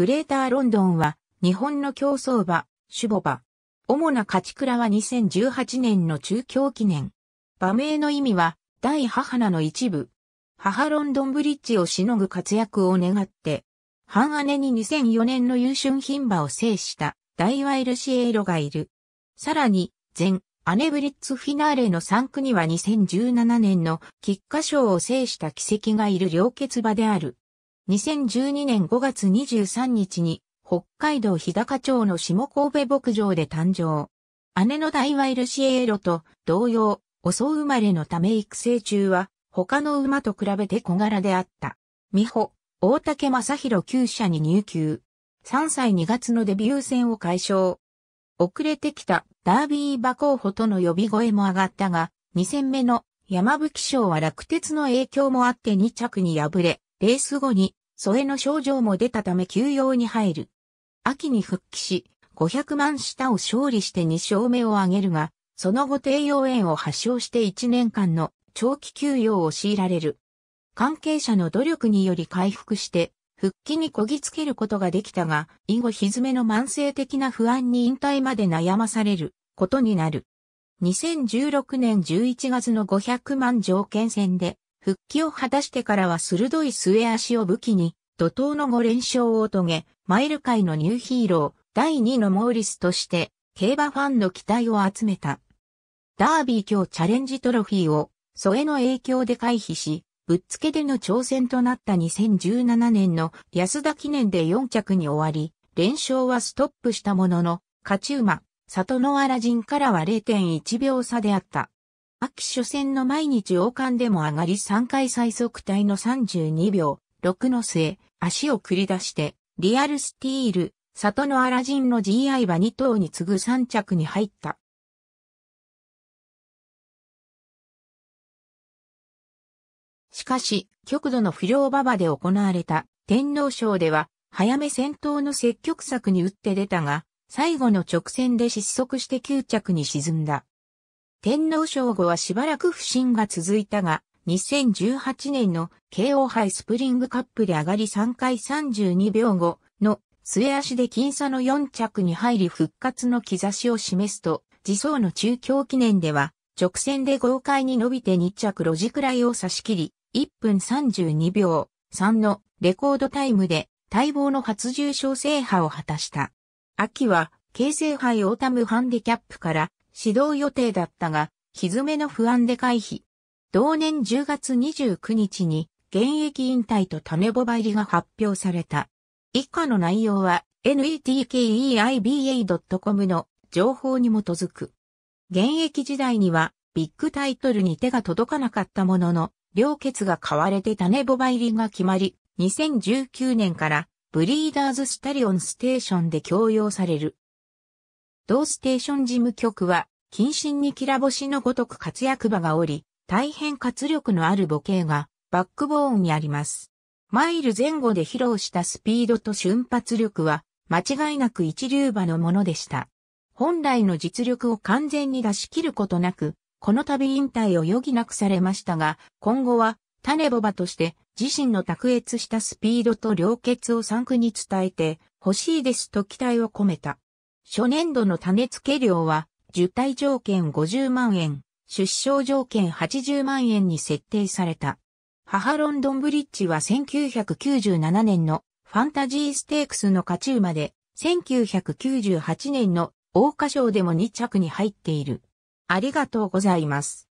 グレーターロンドンは日本の競走馬、種母馬。主な勝ち倉は2018年の中京記念。馬名の意味は、大母なの一部。母ロンドンブリッジをしのぐ活躍を願って、半姉に2004年の優春牝馬を制した大ワイルシエイロがいる。さらに、前、姉ブリッツフィナーレの3区には2017年の菊花賞を制した奇跡がいる両決馬である。2012年5月23日に北海道日高町の下神戸牧場で誕生。姉の大ワイルシエーロと同様、遅生まれのため育成中は他の馬と比べて小柄であった。美穂、大竹正宏厩舎に入厩。3歳2月のデビュー戦を解消。遅れてきたダービー馬候補との呼び声も上がったが、2戦目の山吹賞は落鉄の影響もあって2着に敗れ、レース後に疎えの症状も出たため休養に入る。秋に復帰し、500万下を勝利して2勝目を挙げるが、その後低用炎を発症して1年間の長期休養を強いられる。関係者の努力により回復して、復帰にこぎつけることができたが、以後ひずめの慢性的な不安に引退まで悩まされることになる。2016年11月の500万条件戦で、復帰を果たしてからは鋭い末足を武器に、怒涛の5連勝を遂げ、マイル界のニューヒーロー、第2のモーリスとして、競馬ファンの期待を集めた。ダービー強チャレンジトロフィーを、添えの影響で回避し、ぶっつけでの挑戦となった2017年の安田記念で4着に終わり、連勝はストップしたものの、勝ち馬、里のアラジンからは0.1秒差であった。秋初戦の毎日王冠でも上がり3回最速帯の32秒6の末、足を繰り出して、リアルスティール、里のアラジンの GI は2頭に次ぐ3着に入った。しかし、極度の不良馬場で行われた天皇賞では、早め先頭の積極策に打って出たが、最後の直線で失速して9着に沈んだ。天皇賞後はしばらく不振が続いたが、2018年の KO 杯スプリングカップで上がり3回32秒後の末足で僅差の4着に入り復活の兆しを示すと、自走の中京記念では直線で豪快に伸びて2着路地くらいを差し切り、1分32秒3のレコードタイムで待望の初重賞制覇を果たした。秋は、京成杯オータムハンディキャップから指導予定だったが、蹄の不安で回避。同年10月29日に現役引退と種ボバ入りが発表された。以下の内容は netkeiba.com の情報に基づく。現役時代にはビッグタイトルに手が届かなかったものの、両決が買われて種ボバ入りが決まり、2019年からブリーダーズスタリオンステーションで供用される。同ステーション事務局は、近親にきら星のごとく活躍場がおり、大変活力のある母系がバックボーンにあります。マイル前後で披露したスピードと瞬発力は間違いなく一流馬のものでした。本来の実力を完全に出し切ることなく、この度引退を余儀なくされましたが、今後は種ボ馬として自身の卓越したスピードと良血を3区に伝えて欲しいですと期待を込めた。初年度の種付け料は、受胎条件50万円、出生条件80万円に設定された。母ロンドンブリッジは1997年のファンタジーステークスの勝ち馬で、1998年の桜花賞でも2着に入っている。ありがとうございます。